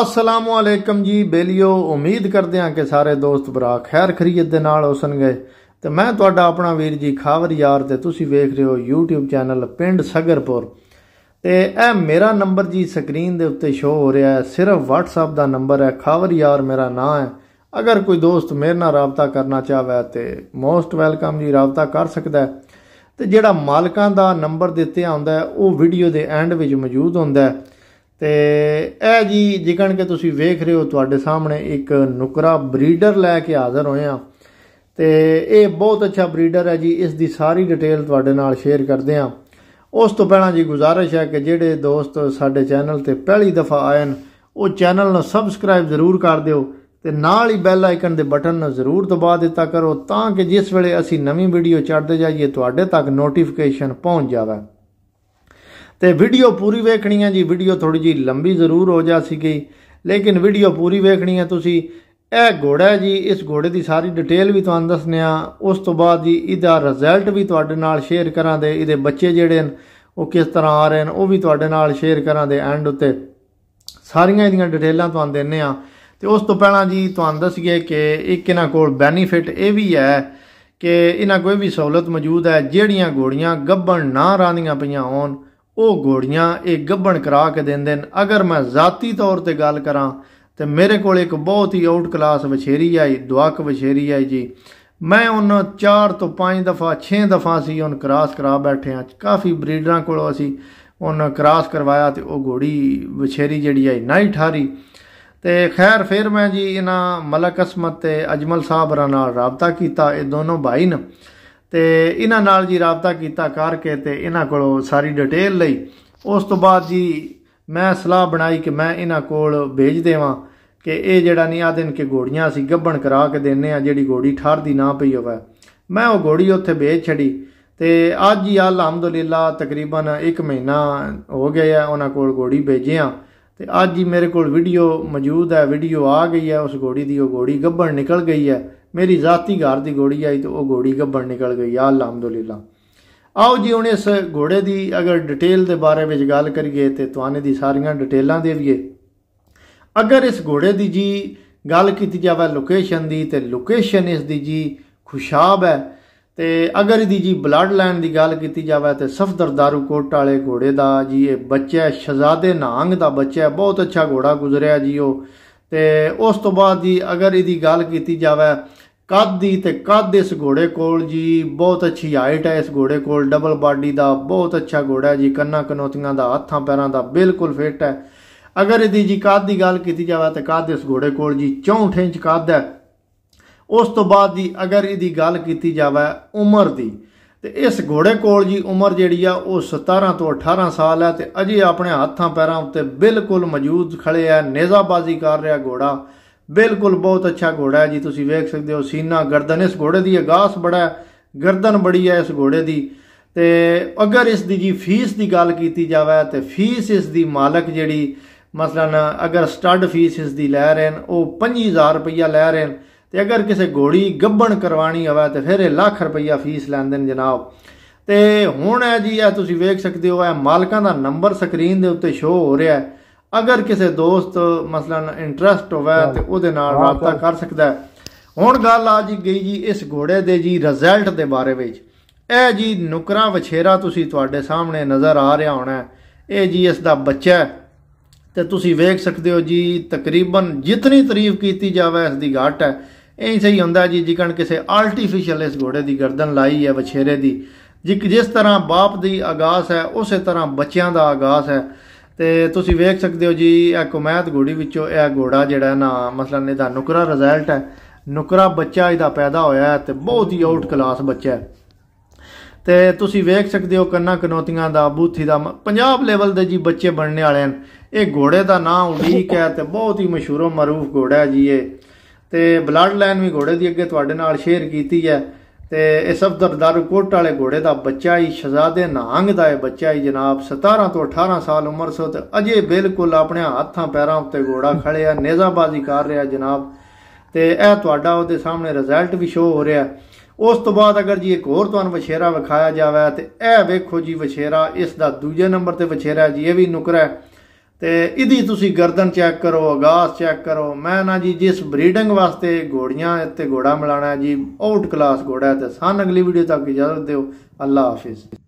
ਅਸਲਾਮ ਅਲੈਕਮ ਜੀ ਬੇਲਿਓ ਉਮੀਦ ਕਰਦੇ ਹਾਂ ਕਿ ਸਾਰੇ ਦੋਸਤ ਭਰਾ ਖੈਰ ਖਰੀਅਤ ਦੇ ਨਾਲ ਹੋਸਣਗੇ ਤੇ ਮੈਂ ਤੁਹਾਡਾ ਆਪਣਾ ਵੀਰ ਜੀ ਖਾਵਰ ਯਾਰ ਤੇ ਤੁਸੀਂ ਵੇਖ ਰਹੇ ਹੋ YouTube ਚੈਨਲ ਪਿੰਡ ਸਗਰਪੁਰ ਤੇ ਇਹ ਮੇਰਾ ਨੰਬਰ ਜੀ ਸਕਰੀਨ ਦੇ ਉੱਤੇ ਸ਼ੋ ਹੋ ਰਿਹਾ ਹੈ ਸਿਰਫ WhatsApp ਦਾ ਨੰਬਰ ਹੈ ਖਾਵਰ ਯਾਰ ਮੇਰਾ ਨਾਮ ਹੈ ਅਗਰ ਕੋਈ ਦੋਸਤ ਮੇਰੇ ਨਾਲ ਰਾਬਤਾ ਕਰਨਾ ਚਾਹਵੇ ਤੇ ਮੋਸਟ ਵੈਲਕਮ ਜੀ ਰਾਬਤਾ ਕਰ ਸਕਦਾ ਹੈ ਤੇ ਜਿਹੜਾ ਮਾਲਕਾਂ ਦਾ ਨੰਬਰ ਦਿੱਤੇ ਆਉਂਦਾ ਹੈ ਉਹ ਵੀਡੀਓ ਦੇ ਐਂਡ ਵਿੱਚ ਮੌਜੂਦ ਹੁੰਦਾ ਹੈ ਤੇ ਇਹ ਜੀ ਜਿਕਣ ਕਿ ਤੁਸੀਂ ਵੇਖ ਰਹੇ ਹੋ ਤੁਹਾਡੇ ਸਾਹਮਣੇ ਇੱਕ ਨੁਕਰਾ ਬਰੀਡਰ ਲੈ ਕੇ ਹਾਜ਼ਰ ਹੋਏ ਆ ਤੇ ਇਹ ਬਹੁਤ ਅੱਛਾ ਬਰੀਡਰ ਹੈ ਜੀ ਇਸ ਦੀ ਸਾਰੀ ਡਿਟੇਲ ਤੁਹਾਡੇ ਨਾਲ ਸ਼ੇਅਰ ਕਰਦੇ ਆ ਉਸ ਤੋਂ ਪਹਿਲਾਂ ਜੀ ਗੁਜ਼ਾਰਿਸ਼ ਹੈ ਕਿ ਜਿਹੜੇ ਦੋਸਤ ਸਾਡੇ ਚੈਨਲ ਤੇ ਪਹਿਲੀ ਦਫਾ ਆਏ ਨੇ ਉਹ ਚੈਨਲ ਨੂੰ ਸਬਸਕ੍ਰਾਈਬ ਜ਼ਰੂਰ ਕਰ ਦਿਓ ਤੇ ਨਾਲ ਹੀ ਬੈਲ ਆਈਕਨ ਦੇ ਬਟਨ ਨੂੰ ਜ਼ਰੂਰ ਦਬਾ ਦਿੱਤਾ ਕਰੋ ਤਾਂ ਕਿ ਜਿਸ ਵੇਲੇ ਅਸੀਂ ਨਵੀਂ ਵੀਡੀਓ ਚੜ੍ਹਦੇ ਜਾਈਏ ਤੁਹਾਡੇ ਤੱਕ ਨੋਟੀਫਿਕੇਸ਼ਨ ਪਹੁੰਚ ਜਾਵੇ ਤੇ ਵੀਡੀਓ ਪੂਰੀ ਵੇਖਣੀ ਹੈ ਜੀ ਵੀਡੀਓ ਥੋੜੀ ਜੀ ਲੰਬੀ ਜ਼ਰੂਰ ਹੋ ਜਾ ਸੀਗੀ ਲੇਕਿਨ ਵੀਡੀਓ ਪੂਰੀ ਵੇਖਣੀ ਹੈ ਤੁਸੀਂ ਇਹ ਘੋੜਾ ਜੀ ਇਸ ਘੋੜੇ ਦੀ ਸਾਰੀ ਡਿਟੇਲ ਵੀ ਤੁਹਾਨੂੰ ਦੱਸਨੇ ਆ ਉਸ ਤੋਂ ਬਾਅਦ ਜੀ ਇਹਦਾ ਰਿਜ਼ਲਟ ਵੀ ਤੁਹਾਡੇ ਨਾਲ ਸ਼ੇਅਰ ਦੇ ਇਹਦੇ ਬੱਚੇ ਜਿਹੜੇ ਨੇ ਉਹ ਕਿਸ ਤਰ੍ਹਾਂ ਆ ਰਹੇ ਨੇ ਉਹ ਵੀ ਤੁਹਾਡੇ ਨਾਲ ਸ਼ੇਅਰ ਦੇ ਐਂਡ ਉੱਤੇ ਸਾਰੀਆਂ ਇਹਦੀਆਂ ਡਿਟੇਲਾਂ ਤੁਹਾਨੂੰ ਦਿੰਨੇ ਆ ਤੇ ਉਸ ਤੋਂ ਪਹਿਲਾਂ ਜੀ ਤੁਹਾਨੂੰ ਦੱਸੀਏ ਕਿ ਇੱਕ ਇਹਨਾਂ ਕੋਲ ਬੈਨੀਫਿਟ ਇਹ ਵੀ ਹੈ ਕਿ ਇਹਨਾਂ ਕੋਈ ਵੀ ਸਹੂਲਤ ਮੌਜੂਦ ਹੈ ਜਿਹੜੀਆਂ ਘੋੜੀਆਂ ਗੱਭਣ ਨਾ ਰਾਂਦੀਆਂ ਪਈਆਂ ਹੋਣ ਉਹ ਗੋੜੀਆਂ ਇਹ ਗੱਬਣ ਕਰਾ ਕੇ ਦਿੰਦੇ ਨੇ ਅਗਰ ਮੈਂ ਜ਼ਾਤੀ ਤੌਰ ਤੇ ਗੱਲ ਕਰਾਂ ਤੇ ਮੇਰੇ ਕੋਲ ਇੱਕ ਬਹੁਤ ਹੀ ਆਊਟ ਕਲਾਸ ਵਛੇਰੀ ਆਈ ਦੁਆਕ ਵਛੇਰੀ ਆਈ ਜੀ ਮੈਂ ਉਹਨਾਂ ਚਾਰ ਤੋਂ ਪੰਜ ਦਫਾ 6 ਦਫਾ ਸੀ ਉਹਨਾਂ ਕ੍ਰਾਸ ਕਰਾ ਬੈਠੇ ਆ ਕਾਫੀ ਬਰੀਡਰਾਂ ਕੋਲੋਂ ਅਸੀਂ ਉਹਨਾਂ ਕ੍ਰਾਸ ਕਰਵਾਇਆ ਤੇ ਉਹ ਘੋੜੀ ਵਛੇਰੀ ਜਿਹੜੀ ਆਈ ਹੀ ਠਾਰੀ ਤੇ ਖੈਰ ਫਿਰ ਮੈਂ ਜੀ ਇਹਨਾਂ ਮਲਕ ਅਸਮਤ ਤੇ ਅਜਮਲ ਸਾਹਿਬ ਨਾਲ ਰਾਬਤਾ ਕੀਤਾ ਇਹ ਦੋਨੋਂ ਭਾਈ ਨੇ ਤੇ ਇਹਨਾਂ ਨਾਲ ਜੀ ਰਾਬਤਾ ਕੀਤਾ ਕਰਕੇ ਤੇ ਇਹਨਾਂ ਕੋਲੋਂ ਸਾਰੀ ਡਿਟੇਲ ਲਈ ਉਸ ਤੋਂ ਬਾਅਦ ਜੀ ਮੈਂ ਸਲਾਹ ਬਣਾਈ ਕਿ ਮੈਂ ਇਹਨਾਂ ਕੋਲ ਭੇਜ ਦੇਵਾਂ ਕਿ ਇਹ ਜਿਹੜਾ ਨਹੀਂ ਆ ਦਿਨ ਕਿ ਘੋੜੀਆਂ ਅਸੀਂ ਗੱਬਣ ਕਰਾ ਕੇ ਦਿੰਨੇ ਆ ਜਿਹੜੀ ਘੋੜੀ ਠਾਰਦੀ ਨਾ ਪਈ ਹੋਵੇ ਮੈਂ ਉਹ ਘੋੜੀ ਉੱਥੇ ਵੇਚ ਛੜੀ ਤੇ ਅੱਜ ਹੀ ਅਲਹਮਦੁਲਿਲਾ ਤਕਰੀਬਨ 1 ਮਹੀਨਾ ਹੋ ਗਿਆ ਹੈ ਉਹਨਾਂ ਕੋਲ ਘੋੜੀ ਭੇਜਿਆ ਤੇ ਅੱਜ ਹੀ ਮੇਰੇ ਕੋਲ ਵੀਡੀਓ ਮੌਜੂਦ ਹੈ ਵੀਡੀਓ ਆ ਗਈ ਹੈ ਉਸ ਘੋੜੀ ਦੀ ਉਹ ਘੋੜੀ ਗੱਬਣ ਨਿਕਲ ਗਈ ਹੈ ਮੇਰੀ ਜ਼ਾਤੀ ਘਰ ਦੀ ਗੋੜੀ ਆਈ ਤੇ ਉਹ ਗੋੜੀ ਗੱਬਣ ਨਿਕਲ ਗਈ ਯਾ ਅਲਹਮਦੁਲਿਲਾ ਆਓ ਜੀ ਹੁਣ ਇਸ ਘੋੜੇ ਦੀ ਅਗਰ ਡਿਟੇਲ ਦੇ ਬਾਰੇ ਵਿੱਚ ਗੱਲ ਕਰੀਏ ਤੇ ਤੁਹਾਨੂੰ ਦੀ ਸਾਰੀਆਂ ਡਿਟੇਲਾਂ ਦੇ ਵੀਏ ਅਗਰ ਇਸ ਘੋੜੇ ਦੀ ਜੀ ਗੱਲ ਕੀਤੀ ਜਾਵੇ ਲੋਕੇਸ਼ਨ ਦੀ ਤੇ ਲੋਕੇਸ਼ਨ ਇਸ ਦੀ ਜੀ ਖੁਸ਼ਾਬ ਹੈ ਤੇ ਅਗਰ ਇਹਦੀ ਜੀ ਬਲੱਡ ਲਾਈਨ ਦੀ ਗੱਲ ਕੀਤੀ ਜਾਵੇ ਤੇ ਸਫਦਰਦਾਰੂ ਕੋਟ ਵਾਲੇ ਘੋੜੇ ਦਾ ਜੀ ਇਹ ਬੱਚਾ ਸ਼ਹਜ਼ਾਦੇ ਨਾਂਗ ਦਾ ਬੱਚਾ ਬਹੁਤ ਅੱਛਾ ਘੋੜਾ ਗੁਜ਼ਰਿਆ ਜੀ ਉਹ ਤੇ ਉਸ ਤੋਂ ਬਾਅਦ ਜੀ ਅਗਰ ਇਹਦੀ ਗੱਲ ਕੀਤੀ ਜਾਵੇ ਕੱਦ ਦੀ ਤੇ ਕੱਦ ਇਸ ਘੋੜੇ ਕੋਲ ਜੀ ਬਹੁਤ ਅੱਛੀ ਹਾਈਟ ਹੈ ਇਸ ਘੋੜੇ ਕੋਲ ਡਬਲ ਬਾਡੀ ਦਾ ਬਹੁਤ ਅੱਛਾ ਘੋੜਾ ਜੀ ਕੰਨਾ ਕਨੋਤੀਆਂ ਦਾ ਹੱਥਾਂ ਪੈਰਾਂ ਦਾ ਬਿਲਕੁਲ ਫਿੱਟ ਹੈ ਅਗਰ ਇਹਦੀ ਜੀ ਕੱਦ ਦੀ ਗੱਲ ਕੀਤੀ ਜਾਵੇ ਤੇ ਕੱਦ ਇਸ ਘੋੜੇ ਕੋਲ ਜੀ 64 ਇੰਚ ਕੱਦ ਹੈ ਉਸ ਤੋਂ ਬਾਅਦ ਜੀ ਅਗਰ ਇਹਦੀ ਗੱਲ ਕੀਤੀ ਜਾਵੇ ਉਮਰ ਦੀ ਤੇ ਇਸ ਘੋੜੇ ਕੋਲ ਜੀ ਉਮਰ ਜਿਹੜੀ ਆ ਉਹ 17 ਤੋਂ 18 ਸਾਲ ਹੈ ਤੇ ਅਜੇ ਆਪਣੇ ਹੱਥਾਂ ਪੈਰਾਂ ਉੱਤੇ ਬਿਲਕੁਲ ਮੌਜੂਦ ਖੜੇ ਆ ਨੇਜ਼ਾਬਾਜ਼ੀ ਕਰ ਰਿਹਾ ਘੋੜਾ ਬਿਲਕੁਲ ਬਹੁਤ ਅੱਛਾ ਘੋੜਾ ਹੈ ਜੀ ਤੁਸੀਂ ਵੇਖ ਸਕਦੇ ਹੋ ਸੀਨਾ ਗਰਦਨ ਇਸ ਘੋੜੇ ਦੀ ਅਗਾਸ ਬੜਾ ਗਰਦਨ ਬੜੀ ਹੈ ਇਸ ਘੋੜੇ ਦੀ ਤੇ ਅਗਰ ਇਸ ਦੀ ਜੀ ਫੀਸ ਦੀ ਗੱਲ ਕੀਤੀ ਜਾਵੇ ਤੇ ਫੀਸ ਇਸ ਦੀ ਮਾਲਕ ਜਿਹੜੀ ਮਸਲਨ ਅਗਰ ਸਟੱਡ ਫੀਸ ਇਸ ਦੀ ਲੈ ਰਹੇ ਨੇ ਉਹ 25000 ਰੁਪਇਆ ਲੈ ਰਹੇ ਨੇ ਤੇ ਅਗਰ ਕਿਸੇ ਘੋੜੀ ਗੱਬਣ ਕਰਵਾਣੀ ਹੋਵੇ ਤੇ ਫਿਰ ਇਹ ਲੱਖ ਰੁਪਈਆ ਫੀਸ ਲੈਂਦੇ ਨੇ ਜਨਾਬ ਤੇ ਹੁਣ ਹੈ ਜੀ ਇਹ ਤੁਸੀਂ ਵੇਖ ਸਕਦੇ ਹੋ ਇਹ ਮਾਲਕਾਂ ਦਾ ਨੰਬਰ ਸਕਰੀਨ ਦੇ ਉੱਤੇ ਸ਼ੋ ਹੋ ਰਿਹਾ ਹੈ ਅਗਰ ਕਿਸੇ ਦੋਸਤ ਮਸਲਨ ਇੰਟਰਸਟ ਹੋਵੇ ਤੇ ਉਹਦੇ ਨਾਲ ਰਾਬਤਾ ਕਰ ਸਕਦਾ ਹੈ ਹੁਣ ਗੱਲ ਆ ਜੀ ਗਈ ਜੀ ਇਸ ਘੋੜੇ ਦੇ ਜੀ ਰਿਜ਼ਲਟ ਦੇ ਬਾਰੇ ਵਿੱਚ ਇਹ ਜੀ ਨੁਕਰਾ ਵਛੇਰਾ ਤੁਸੀਂ ਤੁਹਾਡੇ ਸਾਹਮਣੇ ਨਜ਼ਰ ਆ ਰਿਹਾ ਹੋਣਾ ਇਹ ਜੀ ਇਸ ਦਾ ਬੱਚਾ ਹੈ ਤੇ ਤੁਸੀਂ ਵੇਖ ਸਕਦੇ ਹੋ ਜੀ ਤਕਰੀਬਨ ਜਿਤਨੀ ਤਾਰੀਫ ਕੀਤੀ ਜਾਵੇ ਇਸ ਦੀ ਘਾਟ ਹੈ ਇਹ ਸਹੀ ਹੁੰਦਾ ਜੀ ਜਿਕਣ ਕਿਸੇ ਆਰਟੀਫੀਸ਼ੀਅਲ ਇਸ ਘੋੜੇ ਦੀ ਗਰਦਨ ਲਾਈ ਹੈ ਵਛੇਰੇ ਦੀ ਜਿਸ ਤਰ੍ਹਾਂ ਬਾਪ ਦੀ ਆਗਾਸ ਹੈ ਉਸੇ ਤਰ੍ਹਾਂ ਬੱਚਿਆਂ ਦਾ ਆਗਾਸ ਹੈ ਤੇ ਤੁਸੀਂ ਵੇਖ ਸਕਦੇ ਹੋ ਜੀ ਇਹ ਕੁਮੈਤ ਘੋੜੀ ਵਿੱਚੋਂ ਇਹ ਘੋੜਾ ਜਿਹੜਾ ਨਾ ਮਸਲਨ ਇਹਦਾ ਨੁਕਰਾ ਰਿਜ਼ਲਟ ਹੈ ਨੁਕਰਾ ਬੱਚਾ ਇਹਦਾ ਪੈਦਾ ਹੋਇਆ ਹੈ ਤੇ ਬਹੁਤ ਹੀ ਆਊਟ ਕਲਾਸ ਬੱਚਾ ਹੈ ਤੇ ਤੁਸੀਂ ਵੇਖ ਸਕਦੇ ਹੋ ਕੰਨਾ ਕਨੋਤੀਆਂ ਦਾ ਬੂਥੀ ਦਾ ਪੰਜਾਬ ਲੈਵਲ ਦੇ ਜੀ ਬੱਚੇ ਬਣਨੇ ਵਾਲੇ ਹਨ ਇਹ ਘੋੜੇ ਦਾ ਨਾਮ ਉਡੀਕ ਹੈ ਤੇ ਬਹੁਤ ਹੀ ਮਸ਼ਹੂਰ ਮਰੂਫ ਘੋੜਾ ਜੀ ਇਹ ਤੇ ਬਲੱਡ ਲਾਈਨ ਵੀ ਘੋੜੇ ਦੀ ਅੱਗੇ ਤੁਹਾਡੇ ਨਾਲ ਸ਼ੇਅਰ ਕੀਤੀ ਹੈ ਤੇ ਇਹ ਸਭ ਦਰਦਾਰ ਕੋਟ ਵਾਲੇ ਘੋੜੇ ਦਾ ਬੱਚਾ ਹੀ ਸ਼ਹਜ਼ਾਦੇ ਨਾਂਗ ਦਾ ਹੈ ਬੱਚਾ ਹੀ ਜਨਾਬ 17 ਤੋਂ 18 ਸਾਲ ਉਮਰ ਸੋ ਤੇ ਅਜੇ ਬਿਲਕੁਲ ਆਪਣੇ ਹੱਥਾਂ ਪੈਰਾਂ ਉੱਤੇ ਘੋੜਾ ਖੜਿਆ ਨੇਜ਼ਾਬਾਜ਼ੀ ਕਰ ਰਿਹਾ ਜਨਾਬ ਤੇ ਇਹ ਤੁਹਾਡਾ ਉਹਦੇ ਸਾਹਮਣੇ ਰਿਜ਼ਲਟ ਵੀ ਸ਼ੋ ਹੋ ਰਿਹਾ ਉਸ ਤੋਂ ਬਾਅਦ ਅਗਰ ਜੀ ਇੱਕ ਹੋਰ ਤੁਹਾਨੂੰ ਵਛੇਰਾ ਵਿਖਾਇਆ ਜਾਵੇ ਤੇ ਇਹ ਵੇਖੋ ਜੀ ਵਛੇਰਾ ਇਸ ਦਾ ਦੂਜੇ ਨੰਬਰ ਤੇ ਵਛੇਰਾ ਜੀ ਇਹ ਵੀ ਨੁਕਰਾ ਹੈ ਤੇ ਇਹਦੀ ਤੁਸੀਂ ਗਰਦਨ ਚੈੱਕ ਕਰੋ ਆਗਾਸ ਚੈੱਕ ਕਰੋ ਮੈਂ ਨਾ ਜੀ ਜਿਸ ਬਰੀਡਿੰਗ ਵਾਸਤੇ ਘੋੜੀਆਂ ਤੇ ਘੋੜਾ ਮਿਲਾਣਾ ਜੀ ਆਊਟ ਕਲਾਸ ਘੋੜਾ ਤੇ ਸਾਨ ਅਗਲੀ ਵੀਡੀਓ ਤੱਕ ਇਜਾਜ਼ਤ ਦਿਓ ਅੱਲਾ ਹਾਫਿਜ਼